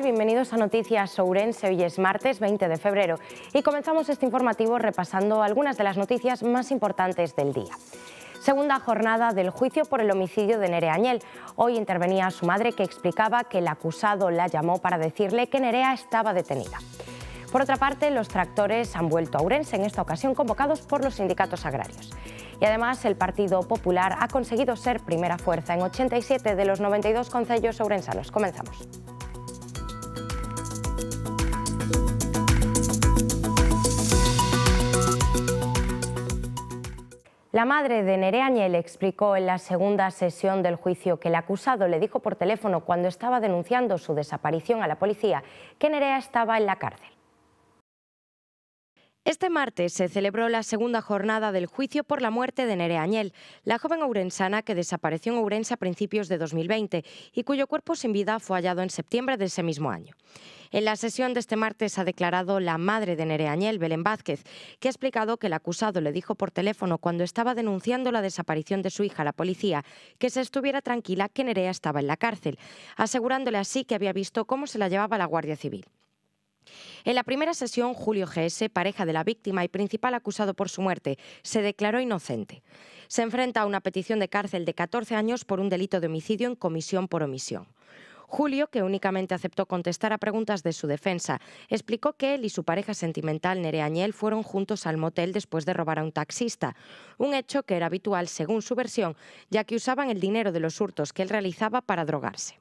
Bienvenidos a Noticias Ourense. Hoy es martes 20 de febrero y comenzamos este informativo repasando algunas de las noticias más importantes del día. Segunda jornada del juicio por el homicidio de Nerea Añel. Hoy intervenía su madre que explicaba que el acusado la llamó para decirle que Nerea estaba detenida. Por otra parte, los tractores han vuelto a Ourense, en esta ocasión convocados por los sindicatos agrarios. Y además, el Partido Popular ha conseguido ser primera fuerza en 87 de los 92 concellos ourensanos. Comenzamos. La madre de Nerea Añel explicó en la segunda sesión del juicio que el acusado le dijo por teléfono cuando estaba denunciando su desaparición a la policía que Nerea estaba en la cárcel. Este martes se celebró la segunda jornada del juicio por la muerte de Nerea Añel, la joven ourensana que desapareció en Ourense a principios de 2020 y cuyo cuerpo sin vida fue hallado en septiembre de ese mismo año. En la sesión de este martes ha declarado la madre de Nerea Añel, Belén Vázquez, que ha explicado que el acusado le dijo por teléfono cuando estaba denunciando la desaparición de su hija a la policía que se estuviera tranquila que Nerea estaba en la cárcel, asegurándole así que había visto cómo se la llevaba la Guardia Civil. En la primera sesión, Julio GS, pareja de la víctima y principal acusado por su muerte, se declaró inocente. Se enfrenta a una petición de cárcel de 14 años por un delito de homicidio en comisión por omisión. Julio, que únicamente aceptó contestar a preguntas de su defensa, explicó que él y su pareja sentimental Nerea Añel fueron juntos al motel después de robar a un taxista, un hecho que era habitual según su versión, ya que usaban el dinero de los hurtos que él realizaba para drogarse.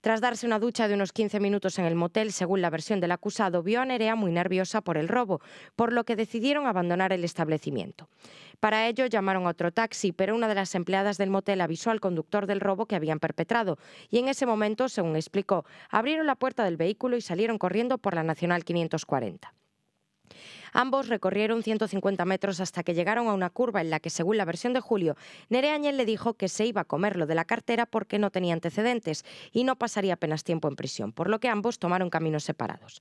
Tras darse una ducha de unos 15 minutos en el motel, según la versión del acusado, vio a Nerea muy nerviosa por el robo, por lo que decidieron abandonar el establecimiento. Para ello llamaron a otro taxi, pero una de las empleadas del motel avisó al conductor del robo que habían perpetrado y en ese momento, según explicó, abrieron la puerta del vehículo y salieron corriendo por la Nacional 540. Ambos recorrieron 150 metros hasta que llegaron a una curva en la que, según la versión de Julio, Nereañel le dijo que se iba a comer lo de la cartera porque no tenía antecedentes y no pasaría apenas tiempo en prisión, por lo que ambos tomaron caminos separados.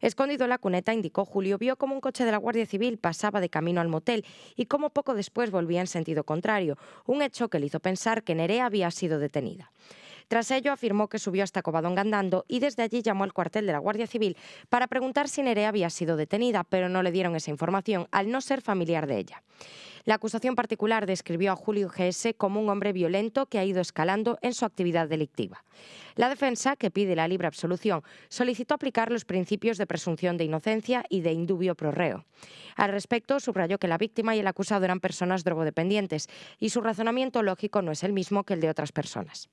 Escondido en la cuneta, indicó Julio, vio cómo un coche de la Guardia Civil pasaba de camino al motel y cómo poco después volvía en sentido contrario, un hecho que le hizo pensar que Nerea había sido detenida. Tras ello, afirmó que subió hasta Covadonga andando y desde allí llamó al cuartel de la Guardia Civil para preguntar si Nerea había sido detenida, pero no le dieron esa información al no ser familiar de ella. La acusación particular describió a Julio GS como un hombre violento que ha ido escalando en su actividad delictiva. La defensa, que pide la libre absolución, solicitó aplicar los principios de presunción de inocencia y de indubio pro Al respecto, subrayó que la víctima y el acusado eran personas drogodependientes y su razonamiento lógico no es el mismo que el de otras personas.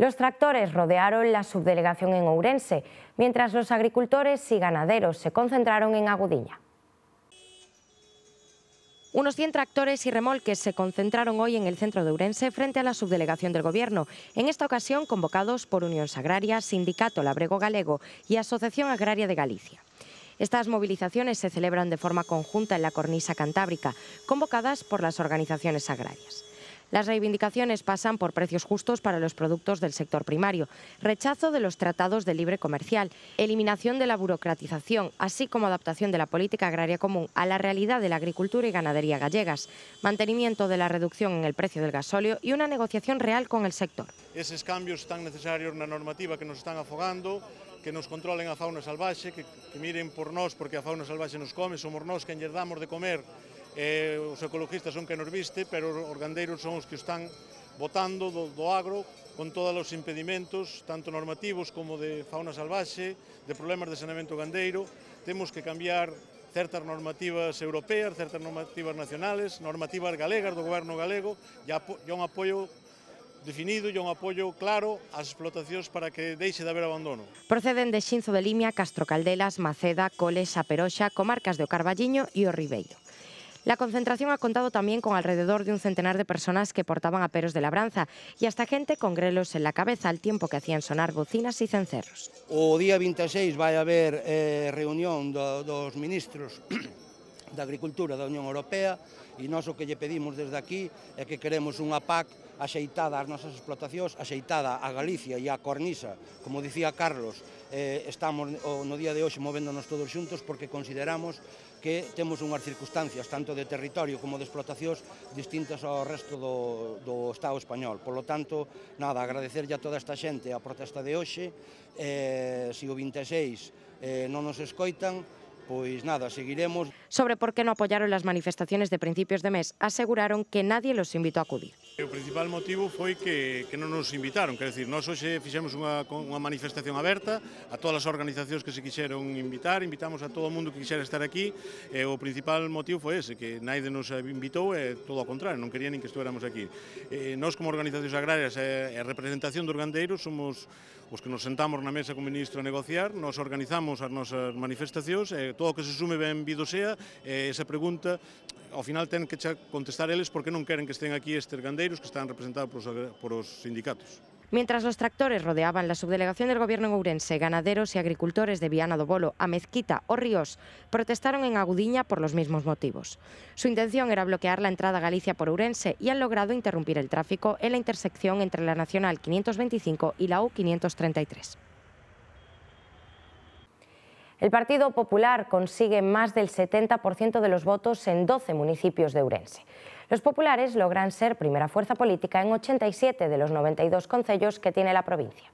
Los tractores rodearon la subdelegación en Ourense, mientras los agricultores y ganaderos se concentraron en Agudiña. Unos 100 tractores y remolques se concentraron hoy en el centro de Ourense frente a la subdelegación del Gobierno, en esta ocasión convocados por Unión Agraria, Sindicato Labrego Galego y Asociación Agraria de Galicia. Estas movilizaciones se celebran de forma conjunta en la cornisa cantábrica, convocadas por las organizaciones agrarias. Las reivindicaciones pasan por precios justos para los productos del sector primario, rechazo de los tratados de libre comercial, eliminación de la burocratización, así como adaptación de la política agraria común a la realidad de la agricultura y ganadería gallegas, mantenimiento de la reducción en el precio del gasóleo y una negociación real con el sector. Esos cambios tan necesarios en la normativa que nos están afogando, que nos controlen a fauna salvaje, que, miren por nos porque a fauna salvaje nos come, somos nos que de comer eh, os ecologistas son que nos viste, pero os gandeiros son os que están votando do, do agro con todos os impedimentos, tanto normativos como de fauna salvaxe, de problemas de saneamento gandeiro. Temos que cambiar certas normativas europeas, certas normativas nacionales, normativas galegas do goberno galego, e, e un apoio definido e un apoio claro ás explotacións para que deixe de haber abandono. Proceden de Xinzo de Limia, Castro Caldelas, Maceda, Coles, Aperoxa, comarcas do Carballiño e o Ribeiro. La concentración ha contado también con alrededor de un centenar de personas que portaban aperos de labranza e hasta gente con grelos en la cabeza al tiempo que hacían sonar bocinas e cencerros. O día 26 vai haber eh, reunión do, dos ministros da Agricultura da Unión Europea e nós o que lle pedimos desde aquí é que queremos unha PAC axeitada ás nosas explotacións, axeitada a Galicia e a Cornisa. Como dicía Carlos, eh, estamos no día de hoxe movéndonos todos xuntos porque consideramos que temos unhas circunstancias tanto de territorio como de explotacións distintas ao resto do, do Estado español. Por lo tanto, nada, agradecerlle a toda esta xente a protesta de hoxe, eh, se si o 26 eh, non nos escoitan, pois nada, seguiremos. Sobre por que non apoyaron as manifestaciones de principios de mes, aseguraron que nadie los invitou a acudir. O principal motivo foi que, que non nos invitaron, quer dizer, nós hoxe fixemos unha, unha manifestación aberta a todas as organizacións que se quixeron invitar, invitamos a todo o mundo que quixera estar aquí, e o principal motivo foi ese, que naide nos invitou e todo ao contrario, non quería nin que estuéramos aquí. E, nós como organizacións agrarias e e representación dos gandeiros somos os que nos sentamos na mesa con o ministro a negociar, nos organizamos as nosas manifestacións, e todo o que se sume ben vido sea, e esa pregunta ao final ten que contestar eles porque non queren que estén aquí estes gandeiros que están representados por los sindicatos. Mientras los tractores rodeaban la subdelegación del Gobierno en Ourense, ganaderos y agricultores de Viana do Bolo, Amezquita o Ríos protestaron en Agudiña por los mismos motivos. Su intención era bloquear la entrada a Galicia por Ourense y han logrado interrumpir el tráfico en la intersección entre la Nacional 525 y la U533. El Partido Popular consigue más del 70% de los votos en 12 municipios de Ourense. Los populares logran ser primera fuerza política en 87 de los 92 concellos que tiene la provincia.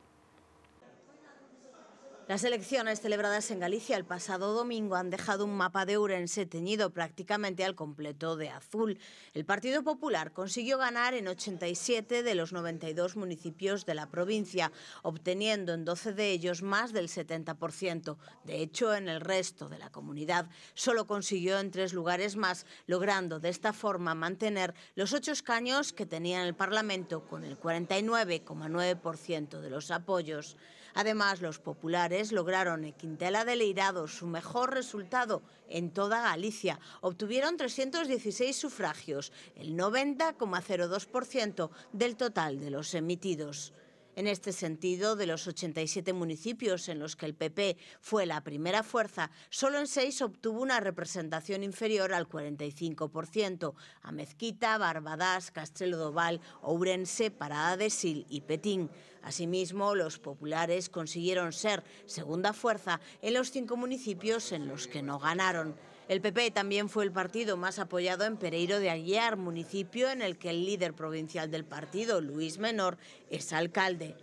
Las elecciones celebradas en Galicia el pasado domingo han dejado un mapa de Urense teñido prácticamente al completo de azul. El Partido Popular consiguió ganar en 87 de los 92 municipios de la provincia, obteniendo en 12 de ellos más del 70%. De hecho, en el resto de la comunidad solo consiguió en tres lugares más, logrando de esta forma mantener los ocho escaños que tenía en el Parlamento con el 49,9% de los apoyos. Además, los populares lograron en Quintela de Leirado su mejor resultado en toda Galicia. Obtuvieron 316 sufragios, el 90,02% del total de los emitidos. En este sentido, de los 87 municipios en los que el PP fue la primera fuerza, solo en seis obtuvo una representación inferior al 45%, a Mezquita, Barbadas, do Doval, Ourense, Parada de Sil y Petín. Asimismo, los populares consiguieron ser segunda fuerza en los cinco municipios en los que no ganaron. El PP también fue el partido más apoyado en Pereiro de Aguiar, municipio en el que el líder provincial del partido, Luis Menor, es alcalde.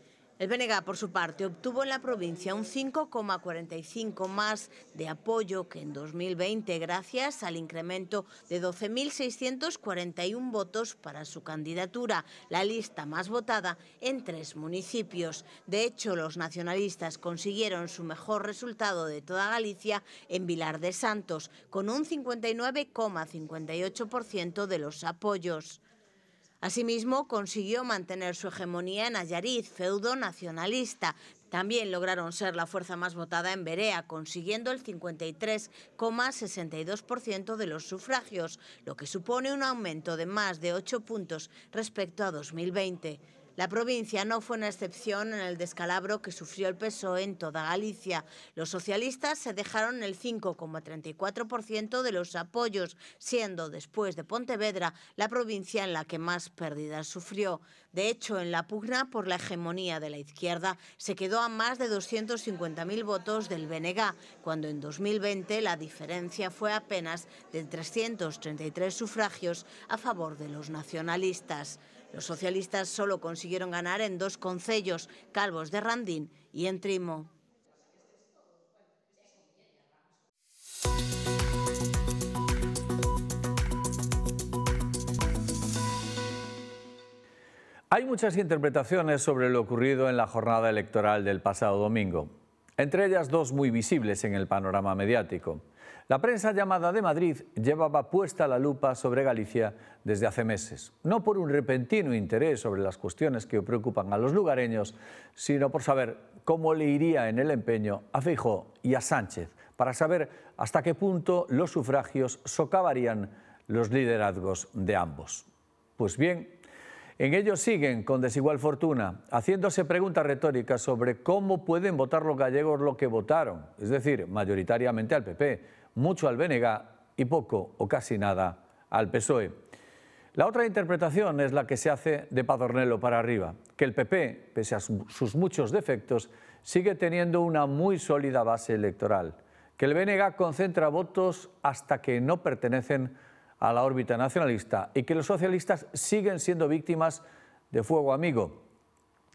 El BNG, por su parte, obtuvo en la provincia un 5,45 más de apoyo que en 2020 gracias al incremento de 12.641 votos para su candidatura, la lista más votada en tres municipios. De hecho, los nacionalistas consiguieron su mejor resultado de toda Galicia en Vilar de Santos, con un 59,58% de los apoyos. Asimismo, consiguió mantener su hegemonía en Ayariz, feudo nacionalista. También lograron ser la fuerza más votada en Berea, consiguiendo el 53,62% de los sufragios, lo que supone un aumento de más de 8 puntos respecto a 2020. La provincia no fue una excepción en el descalabro que sufrió el PSOE en toda Galicia. Los socialistas se dejaron el 5,34% de los apoyos, siendo después de Pontevedra la provincia en la que más pérdidas sufrió. De hecho, en la pugna por la hegemonía de la izquierda se quedó a más de 250.000 votos del BNG, cuando en 2020 la diferencia fue apenas de 333 sufragios a favor de los nacionalistas. Los socialistas solo consiguieron ganar en dos concellos, Calvos de Randín y en Trimo. Hay muchas interpretaciones sobre lo ocurrido en la jornada electoral del pasado domingo, entre ellas dos muy visibles en el panorama mediático. La prensa llamada de Madrid llevaba puesta la lupa sobre Galicia desde hace meses, no por un repentino interés sobre las cuestiones que preocupan a los lugareños, sino por saber cómo le iría en el empeño a Fijó y a Sánchez, para saber hasta qué punto los sufragios socavarían los liderazgos de ambos. Pues bien, en ellos siguen con desigual fortuna, haciéndose preguntas retóricas sobre cómo pueden votar los gallegos lo que votaron, es decir, mayoritariamente al PP, mucho al BNG y poco o casi nada al PSOE. La otra interpretación es la que se hace de Padornelo para arriba, que el PP, pese a sus muchos defectos, sigue teniendo una muy sólida base electoral, que el BNG concentra votos hasta que no pertenecen a la órbita nacionalista y que los socialistas siguen siendo víctimas de fuego amigo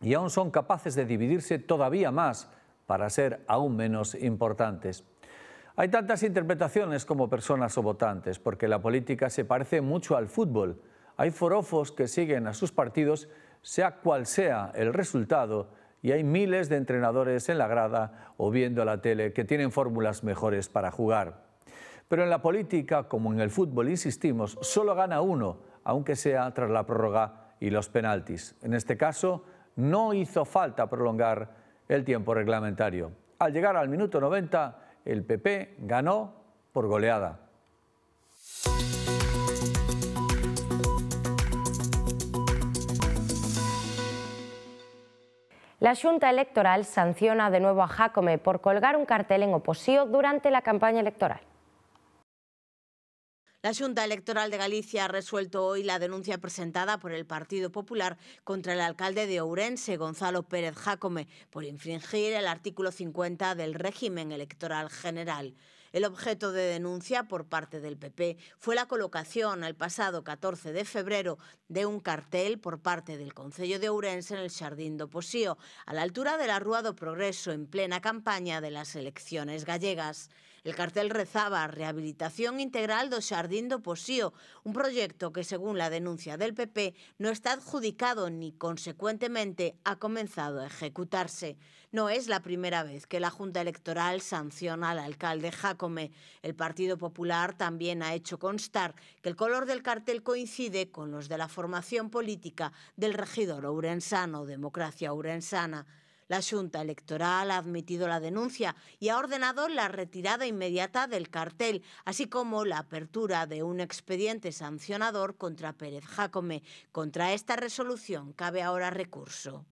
y aún son capaces de dividirse todavía más para ser aún menos importantes. Hay tantas interpretaciones como personas o votantes, porque la política se parece mucho al fútbol. Hay forofos que siguen a sus partidos, sea cual sea el resultado, y hay miles de entrenadores en la grada o viendo la tele que tienen fórmulas mejores para jugar. Pero en la política, como en el fútbol, insistimos, solo gana uno, aunque sea tras la prórroga y los penaltis. En este caso, no hizo falta prolongar el tiempo reglamentario. Al llegar al minuto 90, el PP ganó por goleada. La Junta Electoral sanciona de nuevo a Jacome por colgar un cartel en oposición durante la campaña electoral. La Junta Electoral de Galicia ha resuelto hoy la denuncia presentada por el Partido Popular contra el alcalde de Ourense, Gonzalo Pérez Jácome, por infringir el artículo 50 del régimen electoral general. El objeto de denuncia por parte del PP fue la colocación el pasado 14 de febrero de un cartel por parte del Concello de Ourense en el Jardín do Posío, a la altura de la Progreso, en plena campaña de las elecciones gallegas. El cartel rezaba Rehabilitación integral do Xardín do Posío, un proyecto que, según la denuncia del PP, no está adjudicado ni, consecuentemente, ha comenzado a ejecutarse. No es la primera vez que la Junta Electoral sanciona al alcalde Jacome. El Partido Popular también ha hecho constar que el color del cartel coincide con los de la formación política del regidor ourensano, Democracia Ourensana. La Junta Electoral ha admitido la denuncia y ha ordenado la retirada inmediata del cartel, así como la apertura de un expediente sancionador contra Pérez Jácome. Contra esta resolución cabe ahora recurso.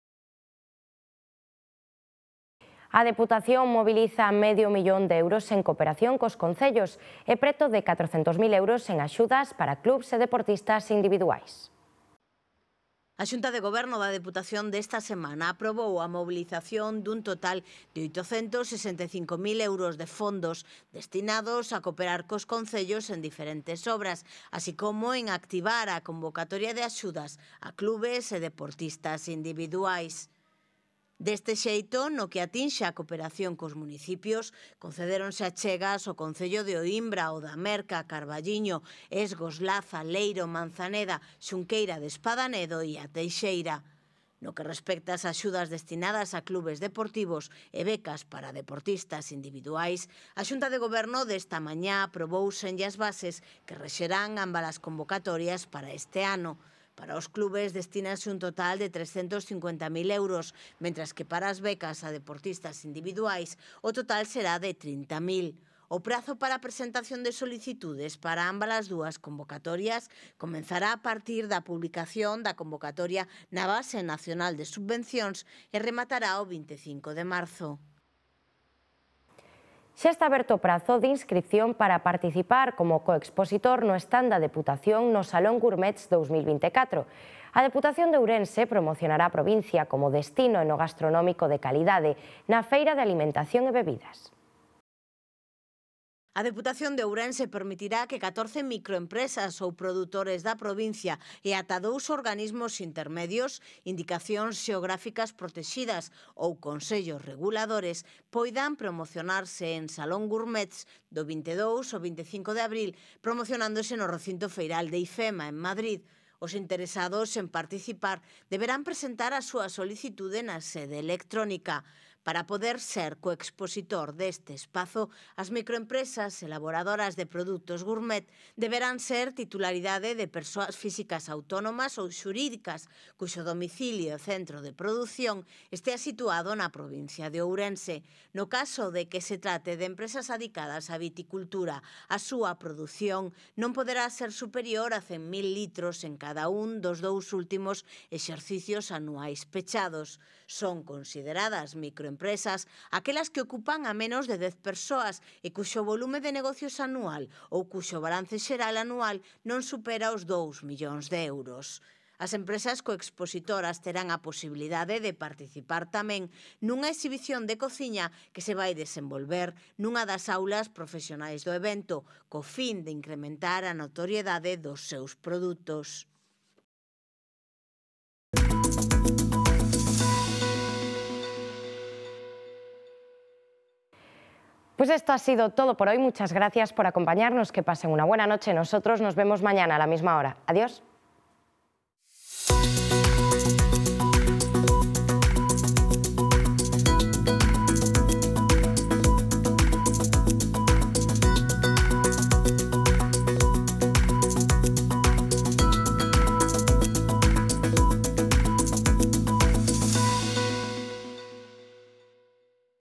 A Deputación moviliza medio millón de euros en cooperación con los concellos y preto de 400.000 euros en ayudas para clubs e deportistas individuais. A Xunta de Goberno da Deputación desta semana aprobou a mobilización dun total de 865.000 euros de fondos destinados a cooperar cos concellos en diferentes obras, así como en activar a convocatoria de axudas a clubes e deportistas individuais. Deste xeito, no que atinxe a cooperación cos municipios, a achegas o Concello de Oimbra, o da Merca, Carballiño, Esgos, Laza, Leiro, Manzaneda, Xunqueira de Espadanedo e a Teixeira. No que respecta ás axudas destinadas a clubes deportivos e becas para deportistas individuais, a Xunta de Goberno desta mañá aprobou senllas as bases que rexerán ambas as convocatorias para este ano. Para os clubes destinase un total de 350.000 euros, mentras que para as becas a deportistas individuais o total será de 30.000. O prazo para a presentación de solicitudes para ambas as dúas convocatorias comenzará a partir da publicación da convocatoria na Base Nacional de Subvencións e rematará o 25 de marzo. Xa está aberto o prazo de inscripción para participar como coexpositor no stand da Deputación no Salón Gourmets 2024. A Deputación de Ourense promocionará a provincia como destino enogastronómico de calidade na Feira de Alimentación e Bebidas. A Deputación de Ourense permitirá que 14 microempresas ou produtores da provincia e ata dous organismos intermedios, indicacións xeográficas protexidas ou consellos reguladores poidan promocionarse en Salón Gourmets do 22 ao 25 de abril, promocionándose no recinto feiral de IFEMA en Madrid. Os interesados en participar deberán presentar a súa solicitude na sede electrónica. Para poder ser coexpositor deste espazo, as microempresas elaboradoras de produtos gourmet deberán ser titularidade de persoas físicas autónomas ou xurídicas, cuxo domicilio e centro de produción estea situado na provincia de Ourense. No caso de que se trate de empresas adicadas á viticultura, a súa produción non poderá ser superior a 100.000 litros en cada un dos dous últimos exercicios anuais pechados. Son consideradas microempresas microempresas, aquelas que ocupan a menos de 10 persoas e cuxo volume de negocios anual ou cuxo balance xeral anual non supera os 2 millóns de euros. As empresas coexpositoras terán a posibilidade de participar tamén nunha exhibición de cociña que se vai desenvolver nunha das aulas profesionais do evento, co fin de incrementar a notoriedade dos seus produtos. Pues esto ha sido todo por hoy. Muchas gracias por acompañarnos. Que pasen una buena noche. Nosotros nos vemos mañana a la misma hora. Adiós.